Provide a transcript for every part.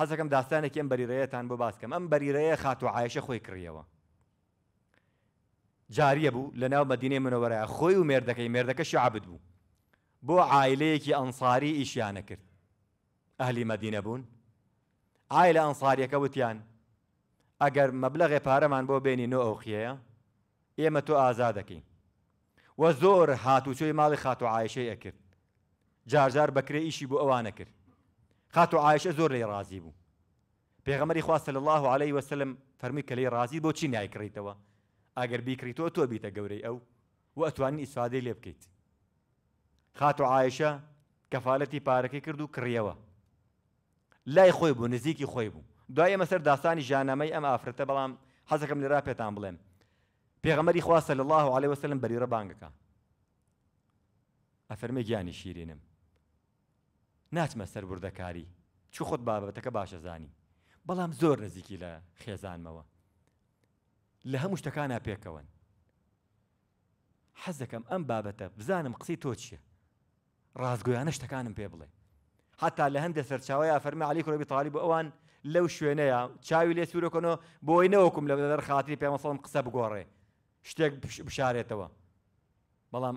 حەزەکەم داستانێکی ئەم بەریرەیەتان بۆ باسکەم ئەم بەریرەیە خاتو عایشە خۆی کڕیەوە جاریە بوو لە ناو مەدینەی منەوەرە خۆی و مێردەکەی مێردەکە شعبد بوو بۆ عیلەیەکی ئەنساری ئیشیانە کرد ئەهلی مەدینە بوون ئای لە ئەنساریەکە وتیان ئەگەر مەبلەغێ پارەمان بۆ بینی نۆ ئەو خیەیە ئێمە تۆ ئازادەکەین وە زۆر هاتوچۆی ماڵی خاتو عایشەی ئەکرد جارجار بەکرێ ئیشی بۆ ئەوانە کرد خاتو عایشە زۆر لێ ڕازی بوو پێغەمەری خواستە لە الله عليه وسلم فەرمی کە لێ ڕازی بۆ چی نایکڕیتەوە ئاگەر بیکریتەوە تۆ بیتە گەورەی ئەو و ئەتوانی ئیسفادەی لێ بکەیت خاتو عایشە کەفاالەتی پارەکەی کرد و کڕیەوە لای خۆی بوو نزیکی خۆی بوو دوای ئمە سەر داستانی ژانامەی ئەم ئافرەتە بەڵام حەزەکەم لێرا پێتان بڵێم پێغەمەری خواستە لە الله عليه وسلم بەریرە بانگەکە ئەفەرمە گیانی شیرینم ناچمە سەربوردەکاری چ خۆت بابەتەکە باشە زانی بەڵام زۆر نزیکی لە خێزانمەوە لە هەموو شتەکان پێکەوەن حەز دەکەم ئەم بابەتە بزانم قسی تۆ چییە ڕازگویانە شتەکانم پێ بڵێ حتا لە هەندە سەرچاوەیە فەرمی علی کوڕبی تاالب ئەوان لەو شوێنەیە چاوی لێ سوورەکەنەوە بۆی نەوەکم لە بەدەر خاتری پێمەسەڵم قسە بگۆڕێ شتێک بشارێتەوە بەڵام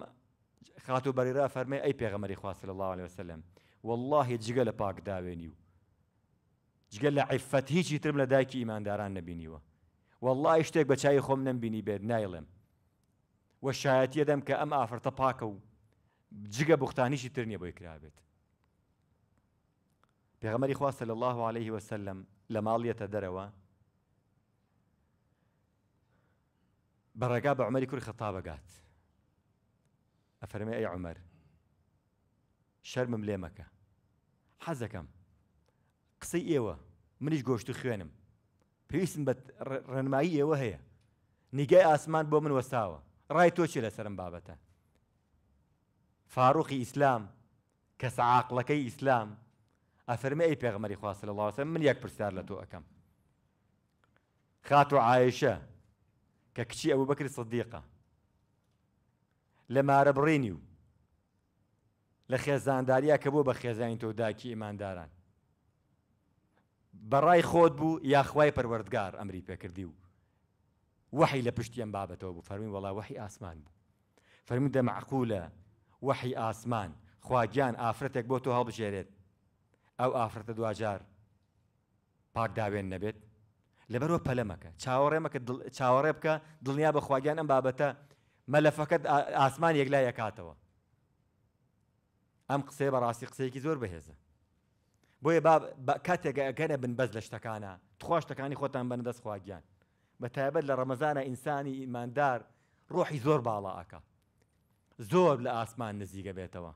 خات و بەریرا فەرمی ئەی پێغەمەری خواست لە الله عليه وسلم والله جگل لە پاک داوێنی جگل عفت لە عیفەت هیچی ترم لە ایمان داران نبینیو والله اشتیک بچای خوم خۆم نمبینی بێت نایڵێم وە شایەتیە دەم کە ئەم ئافرەتە پاکە و جگە بختانیشی تر نییە بۆی کرابێت پێغەمەری خواستە لە الله عليه وسلم لە ماڵیەتە دەرەوە بەڕێگا بە عمەری کوری خەتابەگات ئەفەرمی ئەی عمەر شەرمم لێ مەکە حەزەکەم قسەی ئێوە منیش گۆشت و خوێنم پێویستم بە ڕێنمایی ئێوە هەیە نیگای ئاسمان بۆ من وەساوە ڕای تۆچی لەسرم بابەتە فاروقی ئیسلام کەس عاقلەکەی ئیسلام ئەفرمە ئەی پێغمەری خواست لە لاوەسە من یەک پرسیار لە تۆ ئەەکەم خات و عایشە کە کچی ئەوە بەکری سەدیقە لە مارە بڕینی و لە خێزانداریە کە بۆ بە خێزانین تۆداکی ئیمانداران بەڕای خۆت بوو یاخوای پەروەردگار ئەمری پێکردی و وحی لە پشتی ئەم بابەتەوە بوو فەرمی وڵا وحی ئاسمان بوو فەرمی دەمەعقولە وحی ئاسمان خواگیان ئافرەتێک بۆ تۆ هەڵبژێرێت ئەو ئافرەتە دوجار پاک داوێن نەبێت لەبەرەوە پەلەمەکە چاوەڕێمەکە چاوەڕێ بکە دڵنیا بە خواگیان ئەم بابەتە مەلەفەکەت ئاسمان یەکلا یەکاتەوە ئەم قسێ بەڕاستی قسەیەکی زۆر بەهێزە بۆیە کاتێکگە ئەگەرە بن بەز لە شتەکانە تخواشتەکانی خۆتان بن دەست خواگیان بە تایبەت لە ڕەمەزانە ئینسانی ئیماندار ڕۆحی زۆر باڵا ئاکە زۆر لە ئاسمان نزیگە بێتەوە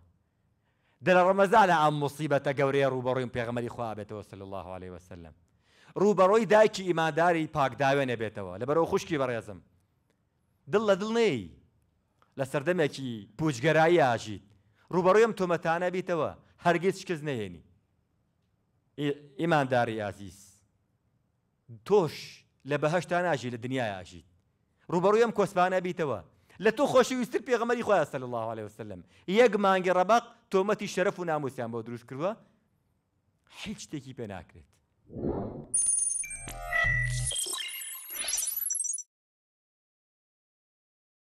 دەرە ڕەمەزانە ئەم مصیبەتە گەورەیە ڕوبەڕویم پێغمەری خوا بێتەوە سل الله عليه وسلم ڕوبەڕۆی دایکی ئیمانداری پاکداوێنە بێتەوە لە بەرەو خوشکی بەڕێزم دڵ لە دڵ نەی لە سەردەمێکی پوچگەرایی ئاژیت ڕوبەڕۆیم تۆمەتانە بیتەوە هەرگیز شکز نەهێنی ئیمانداری ئازیز تۆش لە بەهشتا ناژی لە دنیای ئاژیت ڕوبەڕویم کۆسپانە بیتەوە لە تۆ خۆشیویستتر پێغەمەری خۆیان سەل الله عليه وسلم یەک مانگی ڕەبق تۆمەتی شەرف و ناموسیان بۆ دروست کردووە هیچ شتێکی پێ ناکرێت.